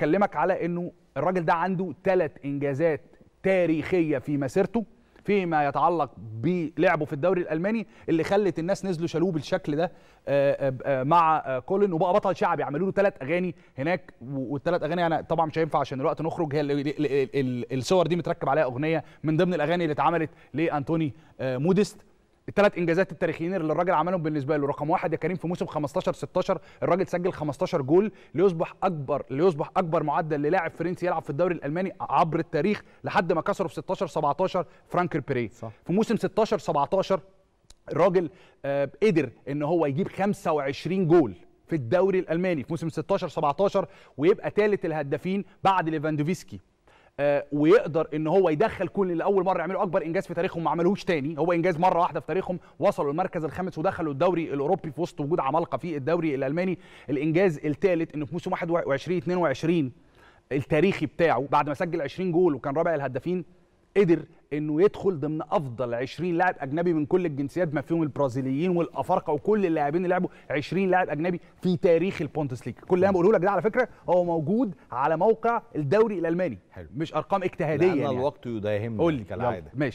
كلمك على انه الراجل ده عنده ثلاث انجازات تاريخيه في مسيرته فيما يتعلق بلعبه في الدوري الالماني اللي خلت الناس نزلوا شالوه بالشكل ده آه، آه، آه، مع كولن وبقى بطل شعبي عملوا له ثلاث اغاني هناك والثلاث اغاني انا طبعا مش هينفع عشان الوقت نخرج هي الصور دي متركب عليها اغنيه من ضمن الاغاني اللي اتعملت لانتوني موديست الثلاث انجازات التاريخيين اللي الراجل عملهم بالنسبه له رقم واحد يا كريم في موسم 15 16 الراجل سجل 15 جول ليصبح اكبر ليصبح اكبر معدل للاعب فرنسي يلعب في الدوري الالماني عبر التاريخ لحد ما كسره في 16 17 فرانك بيري في موسم 16 17 الراجل آه قدر ان هو يجيب 25 جول في الدوري الالماني في موسم 16 17 ويبقى ثالث الهدافين بعد ليفاندوفسكي آه، ويقدر ان هو يدخل كل اللي اول مره يعملوا اكبر انجاز في تاريخهم ما عملوش تاني هو انجاز مره واحده في تاريخهم وصلوا المركز الخامس ودخلوا الدوري الاوروبي في وسط وجود عمالقه في الدوري الالماني الانجاز الثالث انه في موسم 21 22 التاريخي بتاعه بعد ما سجل 20 جول وكان رابع الهدافين قدر انه يدخل ضمن افضل 20 لاعب اجنبي من كل الجنسيات ما فيهم البرازيليين والافارقه وكل اللاعبين اللي لعبوا 20 لاعب اجنبي في تاريخ البونتس ليج كل اللي انا بقوله لك ده على فكره هو موجود على موقع الدوري الالماني حلو. مش ارقام اجتهاديه يعني الوقت يداهمنا قول لي ماشي